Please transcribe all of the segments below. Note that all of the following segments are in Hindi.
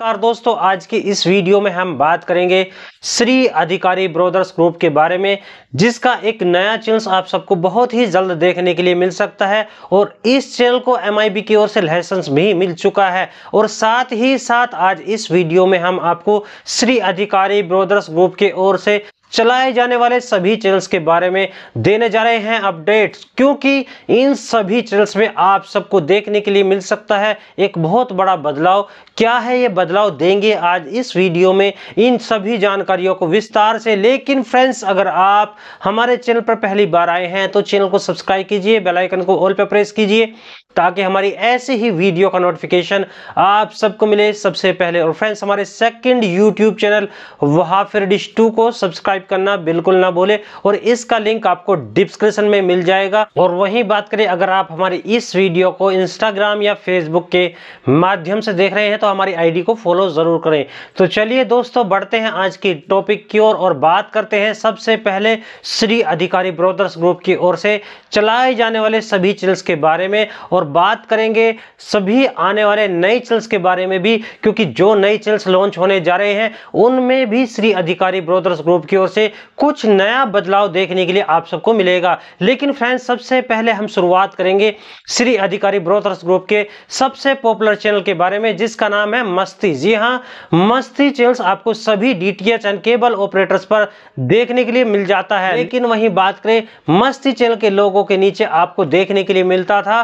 नमस्कार दोस्तों आज की इस वीडियो में हम बात करेंगे श्री अधिकारी ब्रदर्स ग्रुप के बारे में जिसका एक नया चैनल आप सबको बहुत ही जल्द देखने के लिए मिल सकता है और इस चैनल को एम की ओर से लाइसेंस भी मिल चुका है और साथ ही साथ आज इस वीडियो में हम आपको श्री अधिकारी ब्रदर्स ग्रुप के ओर से चलाए जाने वाले सभी चैनल्स के बारे में देने जा रहे हैं अपडेट्स क्योंकि इन सभी चैनल्स में आप सबको देखने के लिए मिल सकता है एक बहुत बड़ा बदलाव क्या है ये बदलाव देंगे आज इस वीडियो में इन सभी जानकारियों को विस्तार से लेकिन फ्रेंड्स अगर आप हमारे चैनल पर पहली बार आए हैं तो चैनल को सब्सक्राइब कीजिए बेलाइकन को ऑल पर प्रेस कीजिए ताकि हमारी ऐसे ही वीडियो का नोटिफिकेशन आप सबको मिले सबसे पहले और फ्रेंड्स हमारे सेकंड यूट्यूब चैनल वहाफिर डिश टू को सब्सक्राइब करना बिल्कुल ना भूले और इसका लिंक आपको डिस्क्रिप्शन में मिल जाएगा और वही बात करें अगर आप हमारे इस वीडियो को इंस्टाग्राम या फेसबुक के माध्यम से देख रहे हैं तो हमारी आईडी को फॉलो ज़रूर करें तो चलिए दोस्तों बढ़ते हैं आज की टॉपिक की ओर और, और बात करते हैं सबसे पहले श्री अधिकारी ब्रोदर्स ग्रुप की ओर से चलाए जाने वाले सभी चिल्स के बारे में और बात करेंगे सभी आने वाले नई चिल्स के बारे में भी क्योंकि जो नई चिल्स लॉन्च होने जा रहे हैं उनमें भी श्री अधिकारी ब्रोदर्स ग्रुप की ओर से कुछ नया बदलाव देखने के लिए आप सबको मिलेगा लेकिन फ्रेंड्स सबसे पहले हम शुरुआत करेंगे श्री अधिकारी ब्रोथर्स ग्रुप के सबसे पॉपुलर चैनल के बारे में जिसका नाम है मस्ती जी हाँ मस्ती चैनल्स आपको सभी D T H and cable operators पर देखने के लिए मिल जाता है लेकिन वही बात करें मस्ती चैनल के लोगों के नीचे आपको देखने के लिए मिलता था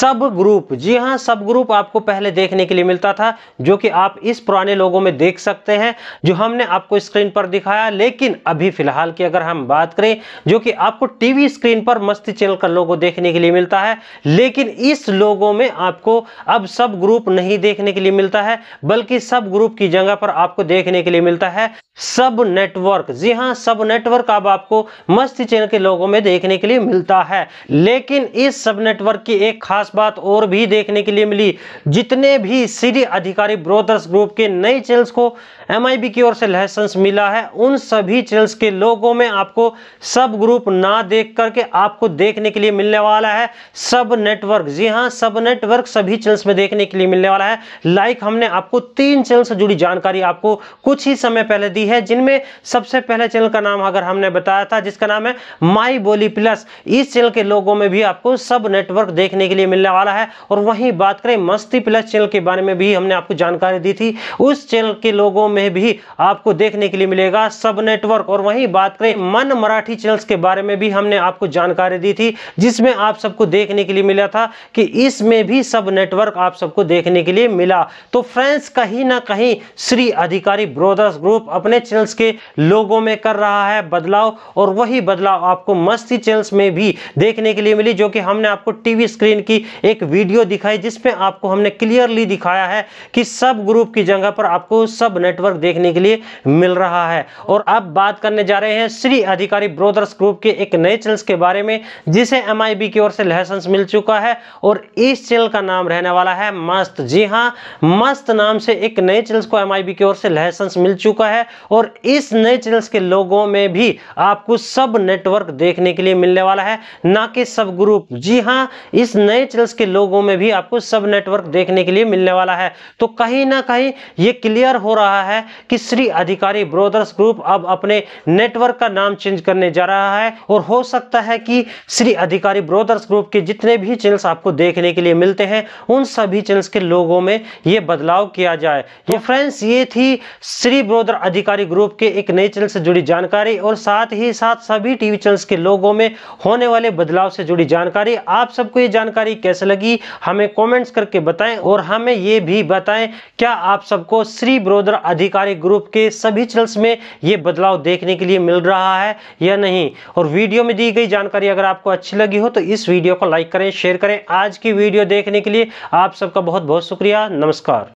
सब ग्रुप जी हाँ सब ग्रुप आपको पहले देखने के लिए मिलता था जो कि आप इस पुराने लोगों में देख सकते हैं जो हमने आपको स्क्रीन पर दिखाया लेकिन अभी फिलहाल की अगर हम बात करें जो कि आपको टीवी स्क्रीन पर मस्ती चैनल का लोगो देखने के लिए मिलता है लेकिन इस लोगो में आपको अब सब ग्रुप नहीं देखने के लिए मिलता है बल्कि सब ग्रुप की जगह पर आपको देखने के लिए मिलता है सब नेटवर्क जी हाँ सब नेटवर्क अब आपको मस्ती चैनल के लोगों में देखने के लिए मिलता है लेकिन इस सब नेटवर्क की एक खास बात और भी देखने के लिए मिली जितने भी सीडी अधिकारी ब्रोदर्स ग्रुप के नए चैनल्स को एम की ओर से लाइसेंस मिला है उन सभी चैनल नेशनल्स के लोगों में आपको सब ग्रुप ना देख करके आपको देखने के लिए मिलने वाला है सब नेटवर्क जी हाँ सब नेटवर्क सभी चैनल्स में देखने के लिए मिलने वाला है लाइक हमने आपको तीन चैनल से जुड़ी जानकारी आपको कुछ ही समय पहले दी है जिनमें सबसे पहले चैनल का नाम अगर हमने बताया था जिसका नाम है माई बोली प्लस इस चैनल के लोगों में भी आपको सब नेटवर्क देखने के लिए मिलने वाला है और वहीं बात करें मस्ती प्लस चैनल के बारे में भी हमने आपको जानकारी दी थी उस चैनल के लोगों में भी आपको देखने के लिए मिलेगा सब नेटवर्क और वहीं बात करें मन मराठी चैनल्स के बारे में भी हमने आपको जानकारी दी थी जिसमें आप सबको देखने के लिए मिला था कि इसमें भी सब नेटवर्क आप सबको देखने के लिए मिला तो फ्रेंड्स कहीं ना कहीं श्री अधिकारी ब्रोदर्स ग्रुप अपने चैनल्स के लोगों में कर रहा है बदलाव और वही बदलाव आपको मस्ती चैनल्स में भी देखने के लिए मिली जो कि हमने आपको टीवी स्क्रीन की एक वीडियो दिखाई जिसमें आपको हमने क्लियरली दिखाया है कि सब ग्रुप की जगह पर आपको सब नेटवर्क देखने के लिए मिल रहा है और अब बात बात करने जा रहे हैं श्री अधिकारी ब्रोदर्स ग्रुप के एक नए चैनल के बारे में जिसे एम की ओर से लाइसेंस मिल चुका है और इस चैनल का नाम रहने वाला है मस्त जी हाँ मस्त नाम से एक नए चैनल को एम की ओर से लाइसेंस मिल चुका है और इस नए चैनल के लोगों में भी आपको सब नेटवर्क देखने के लिए मिलने वाला है ना कि सब ग्रुप जी हाँ इस नए चैनल के लोगों में भी आपको सब नेटवर्क देखने के लिए मिलने वाला है तो कहीं ना कहीं ये क्लियर हो रहा है कि श्री अधिकारी ब्रोदर्स ग्रुप अब अपने नेटवर्क का नाम चेंज करने जा रहा है और हो सकता है कि श्री अधिकारी ब्रोदर्स ग्रुप के जितने भी चैनल्स आपको देखने के लिए मिलते हैं उन सभी चैनल्स के लोगों में ये बदलाव किया जाए तो फ्रेंड्स ये थी श्री ब्रोदर अधिकारी ग्रुप के एक नए चैनल से जुड़ी जानकारी और साथ ही साथ सभी टीवी चैनल्स के लोगों में होने वाले बदलाव से जुड़ी जानकारी आप सबको ये जानकारी कैसे लगी हमें कॉमेंट्स करके बताएं और हमें ये भी बताएं क्या आप सबको श्री ब्रोदर अधिकारी ग्रुप के सभी चैनल्स में ये बदलाव देख देखने के लिए मिल रहा है या नहीं और वीडियो में दी गई जानकारी अगर आपको अच्छी लगी हो तो इस वीडियो को लाइक करें शेयर करें आज की वीडियो देखने के लिए आप सबका बहुत बहुत शुक्रिया नमस्कार